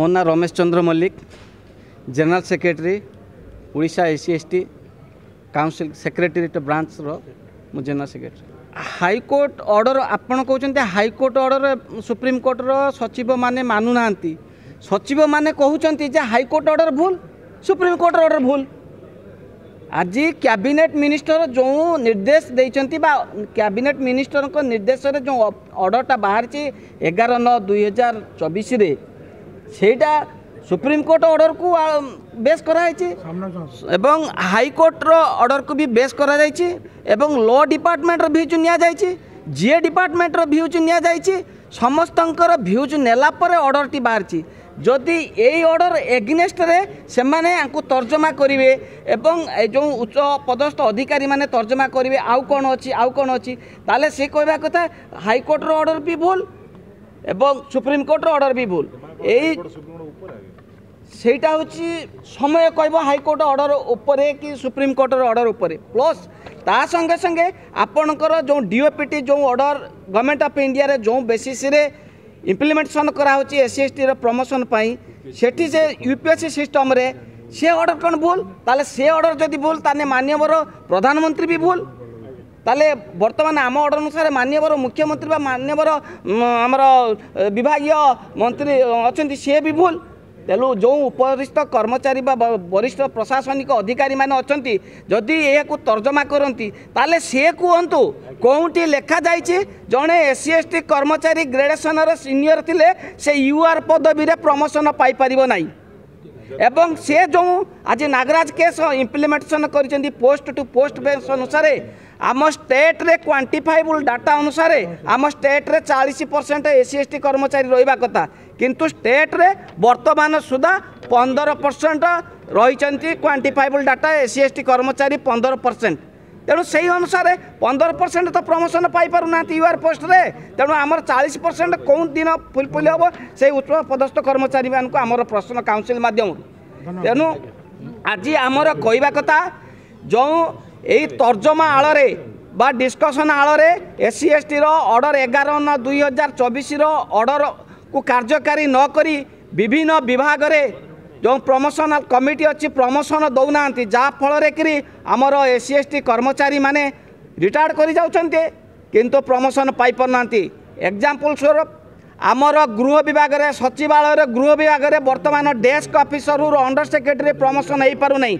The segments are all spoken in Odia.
ମୋ ନାଁ Ramesh Chandra Mallick general secretary Odisha S C S T council secretariat ବ୍ରାଞ୍ଚର ମୁଁ ଜେନେରାଲ ସେକ୍ରେଟାରୀ ହାଇକୋର୍ଟ ଅର୍ଡ଼ର ଆପଣ କହୁଛନ୍ତି ହାଇକୋର୍ଟ ଅର୍ଡ଼ର ସୁପ୍ରିମକୋର୍ଟର ସଚିବମାନେ ମାନୁନାହାନ୍ତି ସଚିବମାନେ କହୁଛନ୍ତି ଯେ ହାଇକୋର୍ଟ ଅର୍ଡ଼ର ଭୁଲ ସୁପ୍ରିମକୋର୍ଟର ଅର୍ଡ଼ର ଭୁଲ ଆଜି କ୍ୟାବିନେଟ୍ ମିନିଷ୍ଟର ଯେଉଁ ନିର୍ଦ୍ଦେଶ ଦେଇଛନ୍ତି ବା କ୍ୟାବିନେଟ୍ ମିନିଷ୍ଟରଙ୍କ ନିର୍ଦ୍ଦେଶରେ ଯେଉଁ ଅର୍ଡ଼ରଟା ବାହାରିଛି ଏଗାର ନଅ ଦୁଇ ହଜାର ଚବିଶରେ ସେଇଟା ସୁପ୍ରିମକୋର୍ଟ ଅର୍ଡ଼ରକୁ ବେସ୍ କରାଯାଇଛି ଏବଂ ହାଇକୋର୍ଟର ଅର୍ଡ଼ରକୁ ବି ବେସ୍ କରାଯାଇଛି ଏବଂ ଲ ଡିପାର୍ଟମେଣ୍ଟର ଭ୍ୟୁଜ୍ ନିଆଯାଇଛି ଜିଏ ଡିପାର୍ଟମେଣ୍ଟର ଭ୍ୟୁଜ୍ ନିଆଯାଇଛି ସମସ୍ତଙ୍କର ଭ୍ୟୁଜ୍ ନେଲା ପରେ ଅର୍ଡ଼ରଟି ବାହାରିଛି ଯଦି ଏଇ ଅର୍ଡ଼ର ଏଗନେଷ୍ଟରେ ସେମାନେ ଆଙ୍କୁ ତର୍ଜମା କରିବେ ଏବଂ ଏ ଯେଉଁ ଉଚ୍ଚ ପଦସ୍ଥ ଅଧିକାରୀମାନେ ତର୍ଜମା କରିବେ ଆଉ କ'ଣ ଅଛି ଆଉ କ'ଣ ଅଛି ତାହେଲେ ସେ କହିବା କଥା ହାଇକୋର୍ଟର ଅର୍ଡ଼ର ବି ଭୁଲ এবং সুপ্রিমকোর্টর অর্ডর ବି ଭୁଲ এই ସେଇଟା ହେଉଛି ସମୟ କହିବ ହାଇକୋର୍ଟ ଅର୍ଡ଼ର ଉପରେ କି ସୁପ୍ରିମକୋର୍ଟର ଅର୍ଡ଼ର ଉପରେ ପ୍ଲସ୍ ତା ସଙ୍ଗେ ସଙ୍ଗେ ଆପଣଙ୍କର ଯେଉଁ ଡିଓପିଟି ଯେଉଁ ଅର୍ଡ଼ର ଗଭର୍ଣ୍ଣମେଣ୍ଟ ଅଫ୍ ଇଣ୍ଡିଆରେ ଯେଉଁ ବେସିସ୍ରେ ଇମ୍ପ୍ଲିମେଣ୍ଟେସନ୍ କରାହେଉଛି ଏସ୍ ସି ଏସ୍ ଟିର ପ୍ରମୋସନ୍ ପାଇଁ ସେଠି ସେ ୟୁ ପି ଏସ୍ ସି ସିଷ୍ଟମ୍ରେ ସେ ଅର୍ଡ଼ର କ'ଣ ଭୁଲ ତାହେଲେ ସେ ଅର୍ଡ଼ର ଯଦି ଭୁଲ ତାହେଲେ ମାନ୍ୟବର ପ୍ରଧାନମନ୍ତ୍ରୀ ବି ଭୁଲ তাহলে বর্তমানে আম অর্ডর অনুসারে মানবর মুখ্যমন্ত্রী বা মানবর আমার বিভাগীয় মন্ত্রী অনেক সি বি ভুল তেণু যে উপরিষ্ঠ কর্মচারী বা বরিষ্ঠ প্রশাসনিক অধিকারী মানে অনেক যদি এখন তর্জমা করতে তাহলে সে কুহতু কোটি লেখা যাইছে জনে এসি এসটি কর্মচারী গ্রেডেসনর সিনিয়র লে সে ইউআর পদবীরে প্রমোশন পাইপার না ଏବଂ ସେ ଯେଉଁ ଆଜି ନାଗରାଜ କେସ୍ ଇମ୍ପ୍ଲିମେଣ୍ଟେସନ୍ କରିଛନ୍ତି ପୋଷ୍ଟ ଟୁ ପୋଷ୍ଟ ବେସ୍ ଅନୁସାରେ ଆମ ଷ୍ଟେଟ୍ରେ କ୍ୱାଣ୍ଟିଫାଇବୁଲ୍ ଡାଟା ଅନୁସାରେ ଆମ ଷ୍ଟେଟ୍ରେ ଚାଳିଶ ପରସେଣ୍ଟ ଏସ୍ ଏସ୍ ଟି କର୍ମଚାରୀ ରହିବା କଥା କିନ୍ତୁ ଷ୍ଟେଟ୍ରେ ବର୍ତ୍ତମାନ ସୁଦ୍ଧା ପନ୍ଦର ପରସେଣ୍ଟ ରହିଛନ୍ତି quantifiable data S C S T କର୍ମଚାରୀ ପନ୍ଦର ପରସେଣ୍ଟ ତେଣୁ ସେହି ଅନୁସାରେ ପନ୍ଦର ପରସେଣ୍ଟ ତ ପ୍ରମୋସନ୍ ପାଇପାରୁନାହାନ୍ତି ୟୁଆର୍ ପୋଷ୍ଟରେ ତେଣୁ ଆମର ଚାଳିଶ ପରସେଣ୍ଟ କେଉଁ ଦିନ ଫୁଲଫୁଲି ହେବ ସେହି ଉଚ୍ଚ ପଦସ୍ଥ କର୍ମଚାରୀମାନଙ୍କୁ ଆମର ପ୍ରଶ୍ନ କାଉନ୍ସିଲ୍ ମାଧ୍ୟମରୁ ତେଣୁ ଆଜି ଆମର କହିବା କଥା ଯେଉଁ ଏଇ ତର୍ଜମା ଆଳରେ ବା ଡିସ୍କସନ୍ ଆଳରେ ଏସ୍ ସି ଏସ୍ ଟିର ଅର୍ଡ଼ର ଏଗାର ନଅ ଦୁଇ ହଜାର ଚବିଶର ଅର୍ଡ଼ରକୁ କାର୍ଯ୍ୟକାରୀ ନକରି ବିଭିନ୍ନ ବିଭାଗରେ ଯେଉଁ ପ୍ରମୋସନାଲ କମିଟି ଅଛି ପ୍ରମୋସନ ଦେଉନାହାନ୍ତି ଯାହାଫଳରେ କି ଆମର ଏସ୍ ସି ଏସ୍ ଟି କର୍ମଚାରୀମାନେ ରିଟାୟାର୍ଡ଼ କରିଯାଉଛନ୍ତି କିନ୍ତୁ ପ୍ରମୋସନ ପାଇପାରୁନାହାନ୍ତି ଏକ୍ଜାମ୍ପଲ୍ ସ୍ୱରୂପ ଆମର ଗୃହ ବିଭାଗରେ ସଚିବାଳୟରେ ଗୃହ ବିଭାଗରେ ବର୍ତ୍ତମାନ ଡେସ୍କ ଅଫିସରରୁ ଅଣ୍ଡର ସେକ୍ରେଟାରୀ ପ୍ରମୋସନ ହୋଇପାରୁନାହିଁ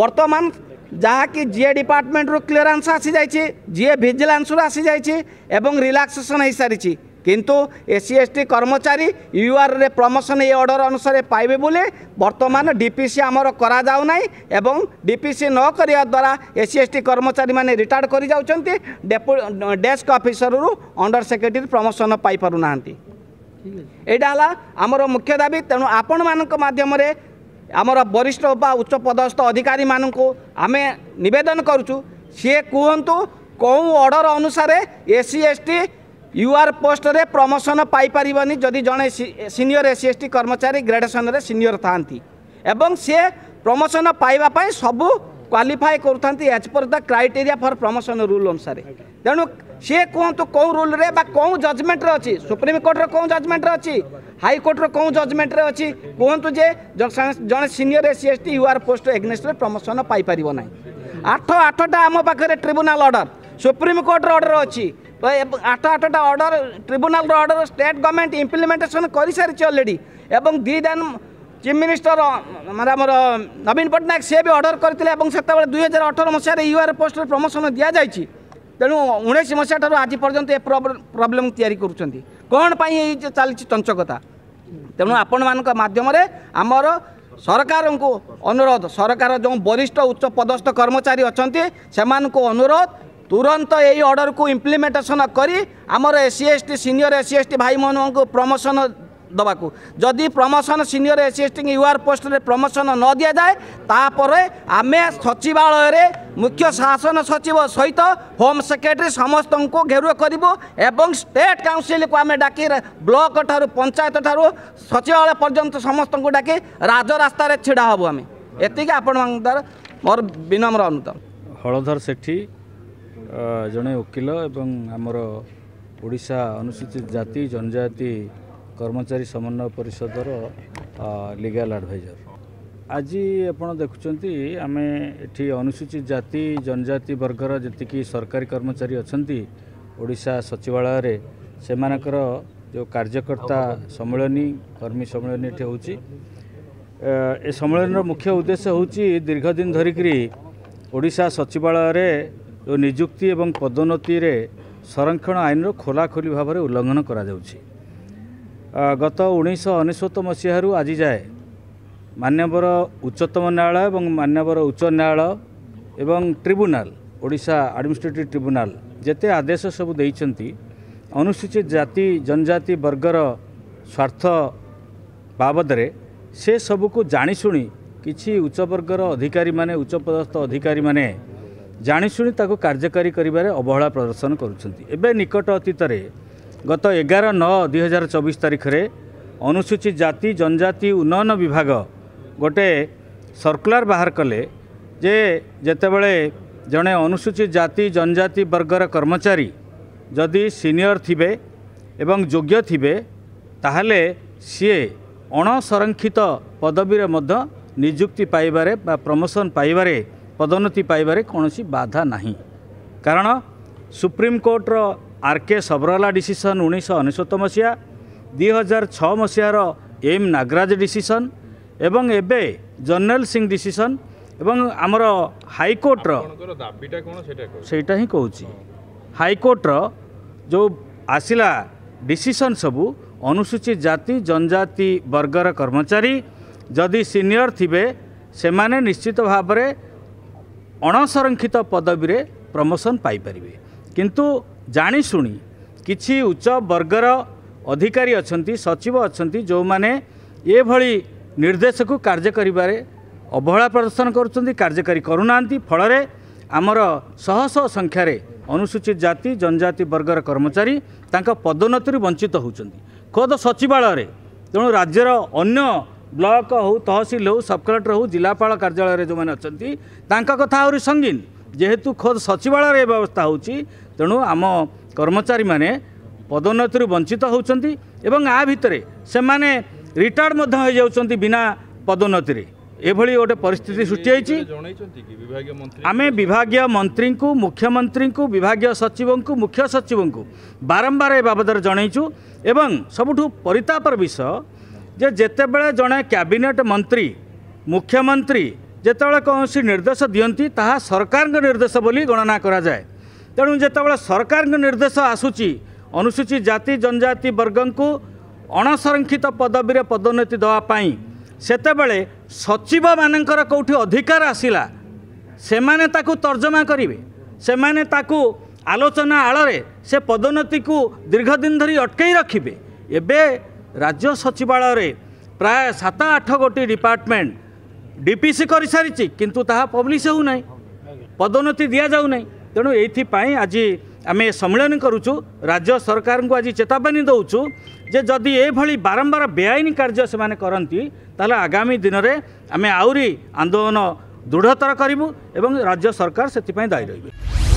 ବର୍ତ୍ତମାନ ଯାହାକି ଯିଏ ଡିପାର୍ଟମେଣ୍ଟରୁ କ୍ଲିୟରାନ୍ସ ଆସିଯାଇଛି ଯିଏ ଭିଜିଲାନ୍ସରୁ ଆସିଯାଇଛି ଏବଂ ରିଲାକ୍ସେସନ୍ ହୋଇସାରିଛି କିନ୍ତୁ ଏସ୍ ସି କର୍ମଚାରୀ ୟୁଆର୍ରେ ପ୍ରମୋସନ୍ ଏ ଅର୍ଡ଼ର ଅନୁସାରେ ପାଇବେ ବୋଲି ବର୍ତ୍ତମାନ ଡିପିସି ଆମର କରାଯାଉନାହିଁ ଏବଂ ଡିପିସି ନ କରିବା ଦ୍ୱାରା ଏସ୍ ସି କର୍ମଚାରୀମାନେ ରିଟାର୍ଡ଼ କରିଯାଉଛନ୍ତି ଡେସ୍କ ଅଫିସରରୁ ଅଣ୍ଡର ସେକ୍ରେଟେରୀ ପ୍ରମୋସନ୍ ପାଇପାରୁନାହାନ୍ତି ଏଇଟା ହେଲା ଆମର ମୁଖ୍ୟ ଦାବି ତେଣୁ ଆପଣମାନଙ୍କ ମାଧ୍ୟମରେ ଆମର ବରିଷ୍ଠ ବା ଉଚ୍ଚପଦସ୍ଥ ଅଧିକାରୀମାନଙ୍କୁ ଆମେ ନିବେଦନ କରୁଛୁ ସିଏ କୁହନ୍ତୁ କେଉଁ ଅର୍ଡ଼ର ଅନୁସାରେ ଏସ୍ ସି ୟୁଆର୍ ପୋଷ୍ଟରେ ପ୍ରମୋସନ୍ ପାଇପାରିବନି ଯଦି ଜଣେ senior S C S T କର୍ମଚାରୀ ଗ୍ରାଜୁଏସନ୍ରେ ସିନିୟର୍ ଥାଆନ୍ତି ଏବଂ ସିଏ ପ୍ରମୋସନ୍ ପାଇବା ପାଇଁ ସବୁ କ୍ୱାଲିଫାଏ କରୁଥାନ୍ତି as per the criteria for promotion rule ଅନୁସାରେ ତେଣୁ ସିଏ କୁହନ୍ତୁ କେଉଁ ରୁଲ୍ରେ ବା କେଉଁ ଜଜମେଣ୍ଟରେ ଅଛି ସୁପ୍ରିମକୋର୍ଟର କେଉଁ ଜଜମେଣ୍ଟରେ ଅଛି ହାଇକୋର୍ଟର କେଉଁ ଜଜମେଣ୍ଟରେ ଅଛି କୁହନ୍ତୁ ଯେ ଜଣେ senior S C S T UR post ଏଗ୍ନେଷ୍ଟରେ ପ୍ରମୋସନ୍ ପାଇପାରିବ ନାହିଁ ଆଠ ଆଠଟା ଆମ ପାଖରେ ଟ୍ରିବ୍ୟୁନାଲ୍ ଅର୍ଡ଼ର ସୁପ୍ରିମକୋର୍ଟର ଅର୍ଡ଼ର ଅଛି आठ आठटा अर्डर ट्रिब्युनाल र अर्डर स्टेट गभर्मेन्ट इम्प्लिमेन्टेसन गरिसकिन्छ अलरेडी ए दुईजना चीफ मिनिस्टर म नवी पट्टायक सि अर्डर गरिसहार युआर पोस्ट्रे प्रमोसन दिन्छ तेणु उन्ेस मसिहु आज पर्यन्त प्रोब्लेम तयारी गरुन्छ कमप चाल्छकता तेणु आपण म माध्यमे आम सरकारको अनुरोध सरकार जो वरिष्ठ उच्च पदस्थ कर्मचारी अन्स अनुरोध ତୁରନ୍ତ ଏଇ ଅର୍ଡ଼ରକୁ ଇମ୍ପ୍ଲିମେଣ୍ଟେସନ୍ କରି ଆମର SC ST senior SC ST ଭାଇମାନଙ୍କୁ ପ୍ରମୋସନ୍ ଦେବାକୁ ଯଦି ପ୍ରମୋସନ୍ ସିନିୟର ଏସ୍ସି ଏସ୍ଟିଙ୍କୁ ୟୁ ଆର୍ ପୋଷ୍ଟରେ ପ୍ରମୋସନ୍ ନ ଦିଆଯାଏ ତାପରେ ଆମେ ସଚିବାଳୟରେ ମୁଖ୍ୟ ଶାସନ ସଚିବ ସହିତ ହୋମ୍ ସେକ୍ରେଟାରୀ ସମସ୍ତଙ୍କୁ ଘେରୁଅ କରିବୁ ଏବଂ ଷ୍ଟେଟ୍ କାଉନସିଲ୍କୁ ଆମେ ଡାକି ବ୍ଲକ ଠାରୁ ପଞ୍ଚାୟତ ଠାରୁ ସଚିବାଳୟ ପର୍ଯ୍ୟନ୍ତ ସମସ୍ତଙ୍କୁ ଡାକି ରାଜରାସ୍ତାରେ ଛିଡ଼ା ହେବୁ ଆମେ ଏତିକି ଆପଣମାନଙ୍କ ଦ୍ୱାରା ମୋର ବିନମ୍ର ଅନୁଦାନ ହଳଧର ସେଠୀ ଜଣେ ଓକିଲ ଏବଂ ଆମର ଓଡ଼ିଶା ଅନୁସୂଚିତ ଜାତି ଜନଜାତି କର୍ମଚାରୀ ସମନ୍ୱୟ ପରିଷଦର ଲିଗାଲ୍ ଆଡ଼ଭାଇଜର ଆଜି ଆପଣ ଦେଖୁଛନ୍ତି ଆମେ ଏଠି ଅନୁସୂଚିତ ଜାତି ଜନଜାତି ବର୍ଗର ଯେତିକି ସରକାରୀ କର୍ମଚାରୀ ଅଛନ୍ତି ଓଡ଼ିଶା ସଚିବାଳୟରେ ସେମାନଙ୍କର ଯେଉଁ କାର୍ଯ୍ୟକର୍ତ୍ତା ସମ୍ମିଳନୀ କର୍ମୀ ସମ୍ମିଳନୀ ଏଠି ହେଉଛି ଏ ସମ୍ମିଳନୀର ମୁଖ୍ୟ ଉଦ୍ଦେଶ୍ୟ ହେଉଛି ଦୀର୍ଘ ଦିନ ଧରିକରି ଓଡ଼ିଶା ସଚିବାଳୟରେ ଓ ନିଯୁକ୍ତି ଏବଂ ପଦୋନ୍ନତିରେ ସଂରକ୍ଷଣ ଆଇନର ଖୋଲାଖୋଲି ଭାବରେ ଉଲ୍ଲଙ୍ଘନ କରାଯାଉଛି ଗତ ଉଣେଇଶହ ଅନେଶ୍ୱତ ମସିହାରୁ ଆଜି ଯାଏ ମାନ୍ୟବର ଉଚ୍ଚତମ ନ୍ୟାୟାଳୟ ଏବଂ ମାନ୍ୟବର ଉଚ୍ଚ ନ୍ୟାୟାଳୟ ଏବଂ ଟ୍ରିବ୍ୟୁନାଲ ଓଡ଼ିଶା ଆଡ଼ମିନିଷ୍ଟ୍ରେଟିଭ୍ ଟ୍ରିବ୍ୟୁନାଲ ଯେତେ ଆଦେଶ ସବୁ ଦେଇଛନ୍ତି ଅନୁସୂଚିତ ଜାତି ଜନଜାତି ବର୍ଗର ସ୍ୱାର୍ଥ ବାବଦରେ ସେ ସବୁକୁ ଜାଣିଶୁଣି କିଛି ଉଚ୍ଚବର୍ଗର ଅଧିକାରୀମାନେ ଉଚ୍ଚପଦସ୍ଥ ଅଧିକାରୀମାନେ ଜାଣିଶୁଣି ତାକୁ କାର୍ଯ୍ୟକାରୀ କରିବାରେ ଅବହେଳା ପ୍ରଦର୍ଶନ କରୁଛନ୍ତି ଏବେ ନିକଟ ଅତୀତରେ ଗତ ଏଗାର ନଅ ଦୁଇ ହଜାର ଚବିଶ ତାରିଖରେ ଅନୁସୂଚିତ ଜାତି ଜନଜାତି ଉନ୍ନୟନ ବିଭାଗ ଗୋଟିଏ ସର୍କୁଲାର ବାହାର କଲେ ଯେ ଯେତେବେଳେ ଜଣେ ଅନୁସୂଚିତ ଜାତି ଜନଜାତି ବର୍ଗର କର୍ମଚାରୀ ଯଦି ସିନିୟର ଥିବେ ଏବଂ ଯୋଗ୍ୟ ଥିବେ ତାହେଲେ ସିଏ ଅଣସଂରକ୍ଷିତ ପଦବୀରେ ମଧ୍ୟ ନିଯୁକ୍ତି ପାଇବାରେ ବା ପ୍ରମୋସନ୍ ପାଇବାରେ ପଦୋନ୍ନତି ପାଇବାରେ କୌଣସି ବାଧା ନାହିଁ କାରଣ ସୁପ୍ରିମକୋର୍ଟର ଆର୍ କେ ସବରାଲା ଡିସିସନ୍ ଉଣେଇଶହ ଅନେଶ୍ୱତ ମସିହା ଦୁଇ ହଜାର ଛଅ ମସିହାର ଏମ୍ ନାଗରାଜ ଡିସିସନ୍ ଏବଂ ଏବେ ଜର୍ନାଲ ସିଂ ଡିସିସନ୍ ଏବଂ ଆମର ହାଇକୋର୍ଟର ସେଇଟା ହିଁ କହୁଛି ହାଇକୋର୍ଟର ଯେଉଁ ଆସିଲା ଡିସିସନ୍ ସବୁ ଅନୁସୂଚିତ ଜାତି ଜନଜାତି ବର୍ଗର କର୍ମଚାରୀ ଯଦି ସିନିୟର ଥିବେ ସେମାନେ ନିଶ୍ଚିତ ଭାବରେ ଅଣସଂରକ୍ଷିତ ପଦବୀରେ ପ୍ରମୋସନ୍ ପାଇପାରିବେ କିନ୍ତୁ ଜାଣିଶୁଣି କିଛି ଉଚ୍ଚ ବର୍ଗର ଅଧିକାରୀ ଅଛନ୍ତି ସଚିବ ଅଛନ୍ତି ଯେଉଁମାନେ ଏଭଳି ନିର୍ଦ୍ଦେଶକୁ କାର୍ଯ୍ୟ କରିବାରେ ଅବହେଳା ପ୍ରଦର୍ଶନ କରୁଛନ୍ତି କାର୍ଯ୍ୟକାରୀ କରୁନାହାନ୍ତି ଫଳରେ ଆମର ଶହ ଶହ ସଂଖ୍ୟାରେ ଅନୁସୂଚିତ ଜାତି ଜନଜାତି ବର୍ଗର କର୍ମଚାରୀ ତାଙ୍କ ପଦୋନ୍ନତିରୁ ବଞ୍ଚିତ ହେଉଛନ୍ତି ଖୋଦ ସଚିବାଳୟରେ ତେଣୁ ରାଜ୍ୟର ଅନ୍ୟ ବ୍ଲକ ହଉ ତହସିଲ ହଉ ସବ୍କଲେକ୍ଟର ହଉ ଜିଲ୍ଲାପାଳ କାର୍ଯ୍ୟାଳୟରେ ଯେଉଁମାନେ ଅଛନ୍ତି ତାଙ୍କ କଥା ଆହୁରି ସଙ୍ଗୀନ ଯେହେତୁ ଖୋଦ ସଚିବାଳୟରେ ଏ ବ୍ୟବସ୍ଥା ହେଉଛି ତେଣୁ ଆମ କର୍ମଚାରୀମାନେ ପଦୋନ୍ନତିରୁ ବଞ୍ଚିତ ହେଉଛନ୍ତି ଏବଂ ଆ ଭିତରେ ସେମାନେ ରିଟାର୍ଡ଼ ମଧ୍ୟ ହୋଇଯାଉଛନ୍ତି ବିନା ପଦୋନ୍ନତିରେ ଏଭଳି ଗୋଟେ ପରିସ୍ଥିତି ସୃଷ୍ଟି ହୋଇଛି ଆମେ ବିଭାଗୀୟ ମନ୍ତ୍ରୀଙ୍କୁ ମୁଖ୍ୟମନ୍ତ୍ରୀଙ୍କୁ ବିଭାଗୀୟ ସଚିବଙ୍କୁ ମୁଖ୍ୟ ସଚିବଙ୍କୁ ବାରମ୍ବାର ଏ ବାବଦରେ ଜଣାଇଛୁ ଏବଂ ସବୁଠୁ ପରିତାପର ବିଷୟ ଯେ ଯେତେବେଳେ ଜଣେ କ୍ୟାବିନେଟ୍ ମନ୍ତ୍ରୀ ମୁଖ୍ୟମନ୍ତ୍ରୀ ଯେତେବେଳେ କୌଣସି ନିର୍ଦ୍ଦେଶ ଦିଅନ୍ତି ତାହା ସରକାରଙ୍କ ନିର୍ଦ୍ଦେଶ ବୋଲି ଗଣନା କରାଯାଏ ତେଣୁ ଯେତେବେଳେ ସରକାରଙ୍କ ନିର୍ଦ୍ଦେଶ ଆସୁଛି ଅନୁସୂଚିତ ଜାତି ଜନଜାତି ବର୍ଗଙ୍କୁ ଅଣସଂରକ୍ଷିତ ପଦବୀରେ ପଦୋନ୍ନତି ଦେବା ପାଇଁ ସେତେବେଳେ ସଚିବମାନଙ୍କର କେଉଁଠି ଅଧିକାର ଆସିଲା ସେମାନେ ତାକୁ ତର୍ଜମା କରିବେ ସେମାନେ ତାକୁ ଆଲୋଚନା ଆଳରେ ସେ ପଦୋନ୍ନତିକୁ ଦୀର୍ଘ ଦିନ ଧରି ଅଟକେଇ ରଖିବେ ଏବେ ରାଜ୍ୟ ସଚିବାଳୟରେ ପ୍ରାୟ ସାତ ଆଠ ଗୋଟି ଡିପାର୍ଟମେଣ୍ଟ ଡିପିସି କରିସାରିଛି କିନ୍ତୁ ତାହା ପବ୍ଲିସ୍ ହେଉନାହିଁ ପଦୋନ୍ନତି ଦିଆଯାଉନାହିଁ ତେଣୁ ଏଇଥିପାଇଁ ଆଜି ଆମେ ସମ୍ମିଳନୀ କରୁଛୁ ରାଜ୍ୟ ସରକାରଙ୍କୁ ଆଜି ଚେତାବନୀ ଦେଉଛୁ ଯେ ଯଦି ଏଭଳି ବାରମ୍ବାର ବେଆଇନ କାର୍ଯ୍ୟ ସେମାନେ କରନ୍ତି ତାହେଲେ ଆଗାମୀ ଦିନରେ ଆମେ ଆହୁରି ଆନ୍ଦୋଳନ ଦୃଢ଼ତର କରିବୁ ଏବଂ ରାଜ୍ୟ ସରକାର ସେଥିପାଇଁ ଦାୟୀ ରହିବେ